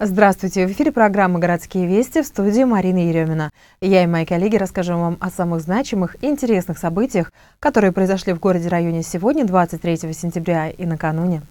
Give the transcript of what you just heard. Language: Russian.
Здравствуйте! В эфире программа «Городские вести» в студии Марина Еремина. Я и мои коллеги расскажем вам о самых значимых и интересных событиях, которые произошли в городе-районе сегодня, 23 сентября и накануне.